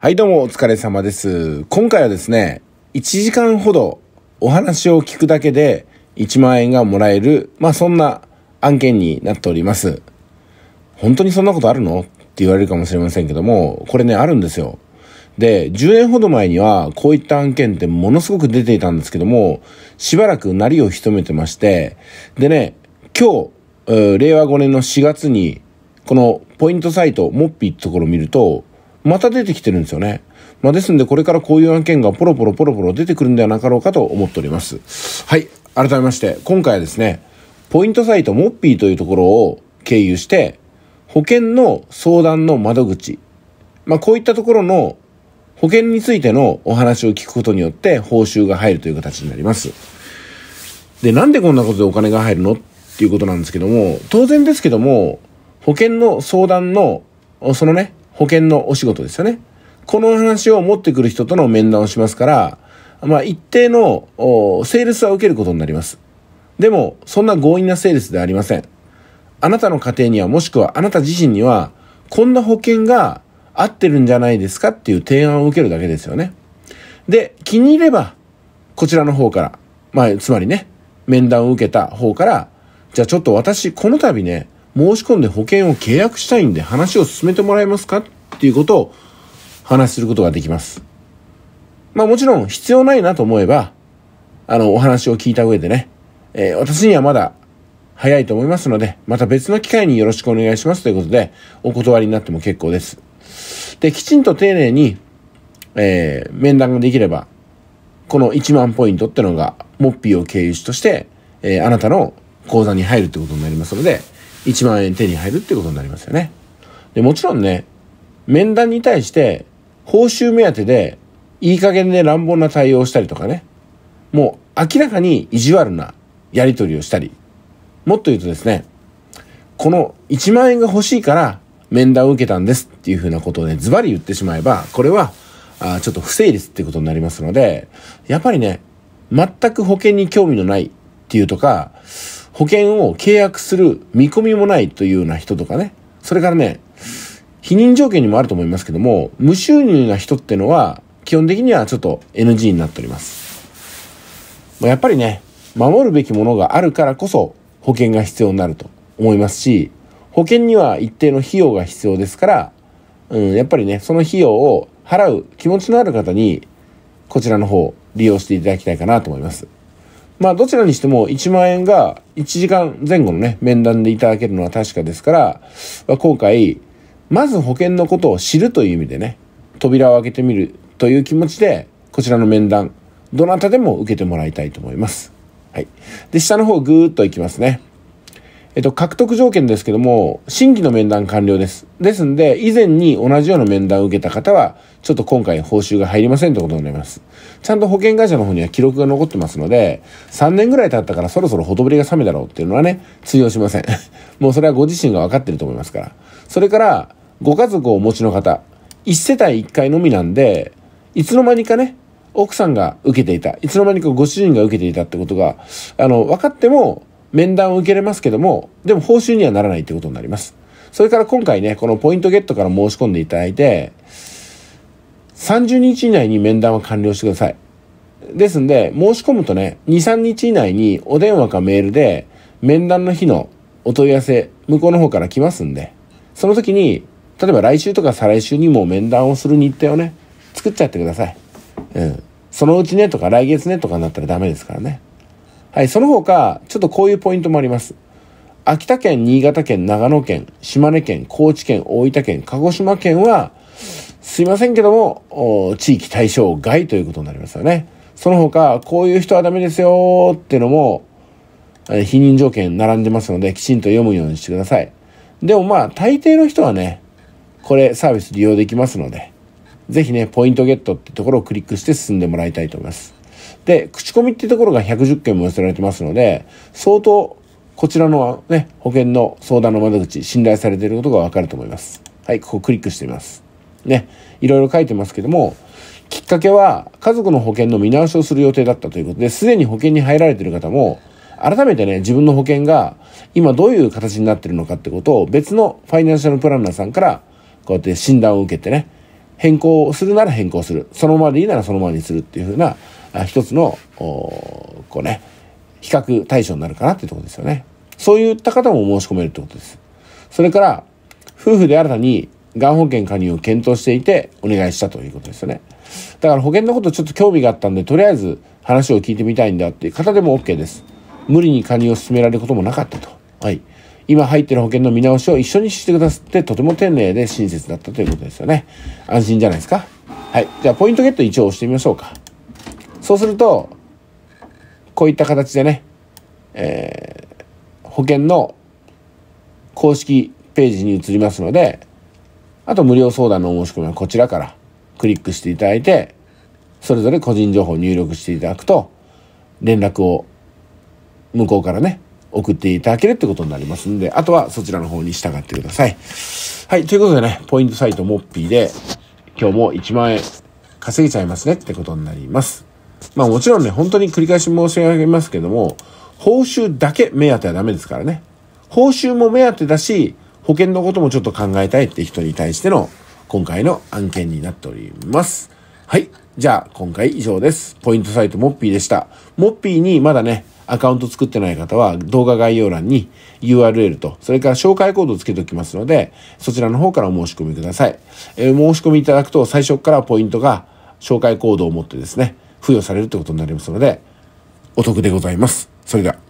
はい、どうもお疲れ様です。今回はですね、1時間ほどお話を聞くだけで1万円がもらえる、まあそんな案件になっております。本当にそんなことあるのって言われるかもしれませんけども、これね、あるんですよ。で、10年ほど前にはこういった案件ってものすごく出ていたんですけども、しばらくなりを潜めてまして、でね、今日、令和5年の4月に、このポイントサイト、モッピーってところを見ると、また出てきてるんですよね。まあ、ですんで、これからこういう案件がポロポロポロポロ出てくるんではなかろうかと思っております。はい。改めまして、今回はですね、ポイントサイトモッピーというところを経由して、保険の相談の窓口、まあ、こういったところの保険についてのお話を聞くことによって報酬が入るという形になります。で、なんでこんなことでお金が入るのっていうことなんですけども、当然ですけども、保険の相談の、そのね、保険のお仕事ですよね。この話を持ってくる人との面談をしますから、まあ一定のセールスは受けることになります。でも、そんな強引なセールスではありません。あなたの家庭にはもしくはあなた自身には、こんな保険が合ってるんじゃないですかっていう提案を受けるだけですよね。で、気に入れば、こちらの方から、まあ、つまりね、面談を受けた方から、じゃあちょっと私、この度ね、申し込んで保険を契約したいんで話を進めてもらえますかっていうことを話することができます。まあもちろん必要ないなと思えば、あの、お話を聞いた上でね、えー、私にはまだ早いと思いますので、また別の機会によろしくお願いしますということで、お断りになっても結構です。で、きちんと丁寧に、えー、面談ができれば、この1万ポイントってのが、モッピーを経由しとして、えー、あなたの口座に入るってことになりますので、1万円手に入るってことになりますよね。で、もちろんね、面談に対して報酬目当てでいい加減で乱暴な対応をしたりとかね、もう明らかに意地悪なやり取りをしたり、もっと言うとですね、この1万円が欲しいから面談を受けたんですっていうふうなことをね、ズバリ言ってしまえば、これは、あちょっと不成立ってことになりますので、やっぱりね、全く保険に興味のないっていうとか、保険を契約する見込みもないというような人とかね。それからね、否認条件にもあると思いますけども、無収入な人ってのは、基本的にはちょっと NG になっております。やっぱりね、守るべきものがあるからこそ保険が必要になると思いますし、保険には一定の費用が必要ですから、うん、やっぱりね、その費用を払う気持ちのある方に、こちらの方、利用していただきたいかなと思います。まあ、どちらにしても1万円が1時間前後のね、面談でいただけるのは確かですから、まあ、今回、まず保険のことを知るという意味でね、扉を開けてみるという気持ちで、こちらの面談、どなたでも受けてもらいたいと思います。はい。で、下の方ぐーっと行きますね。えっと、獲得条件ですけども、新規の面談完了です。ですんで、以前に同じような面談を受けた方は、ちょっと今回報酬が入りませんってことになります。ちゃんと保険会社の方には記録が残ってますので、3年ぐらい経ったからそろそろほとぼりが冷めだろうっていうのはね、通用しません。もうそれはご自身が分かってると思いますから。それから、ご家族をお持ちの方、1世帯1回のみなんで、いつの間にかね、奥さんが受けていた、いつの間にかご主人が受けていたってことが、あの、分かっても、面談を受けれますけども、でも報酬にはならないってことになります。それから今回ね、このポイントゲットから申し込んでいただいて、30日以内に面談は完了してください。ですんで、申し込むとね、2、3日以内にお電話かメールで、面談の日のお問い合わせ、向こうの方から来ますんで、その時に、例えば来週とか再来週にも面談をする日程をね、作っちゃってください。うん。そのうちねとか来月ねとかになったらダメですからね。はい、その他、ちょっとこういうポイントもあります。秋田県、新潟県、長野県、島根県、高知県、大分県、鹿児島県は、すいませんけども、地域対象外ということになりますよね。その他、こういう人はダメですよっていうのも、否認条件並んでますので、きちんと読むようにしてください。でもまあ、大抵の人はね、これサービス利用できますので、ぜひね、ポイントゲットってところをクリックして進んでもらいたいと思います。で、口コミっていうところが110件も寄せられてますので、相当こちらのね、保険の相談の窓口、信頼されていることがわかると思います。はい、ここクリックしてみます。ね、いろいろ書いてますけども、きっかけは家族の保険の見直しをする予定だったということで、すでに保険に入られている方も、改めてね、自分の保険が今どういう形になってるのかってことを別のファイナンシャルプランナーさんからこうやって診断を受けてね、変更するなら変更する。そのままでいいならそのままにするっていう風な一つのこうね比較対象になるかなっていうとこですよねそういった方も申し込めるってことですそれから夫婦で新たにがん保険加入を検討していてお願いしたということですよねだから保険のことちょっと興味があったんでとりあえず話を聞いてみたいんだっていう方でも OK です無理に加入を進められることもなかったとはい今入ってる保険の見直しを一緒にしてくださってとても丁寧で親切だったということですよね安心じゃないですかはいじゃあポイントゲット一応押してみましょうかそうすると、こういった形でね、えー、保険の公式ページに移りますので、あと無料相談のお申し込みはこちらからクリックしていただいて、それぞれ個人情報を入力していただくと、連絡を向こうからね、送っていただけるってことになりますんで、あとはそちらの方に従ってください。はい、ということでね、ポイントサイトモッピーで、今日も1万円稼げちゃいますねってことになります。まあもちろんね、本当に繰り返し申し上げますけども、報酬だけ目当てはダメですからね。報酬も目当てだし、保険のこともちょっと考えたいって人に対しての今回の案件になっております。はい。じゃあ今回以上です。ポイントサイトモッピーでした。モッピーにまだね、アカウント作ってない方は動画概要欄に URL と、それから紹介コードをつけておきますので、そちらの方からお申し込みください。えー、申し込みいただくと最初からポイントが紹介コードを持ってですね、付与されるということになりますので、お得でございます。それでは。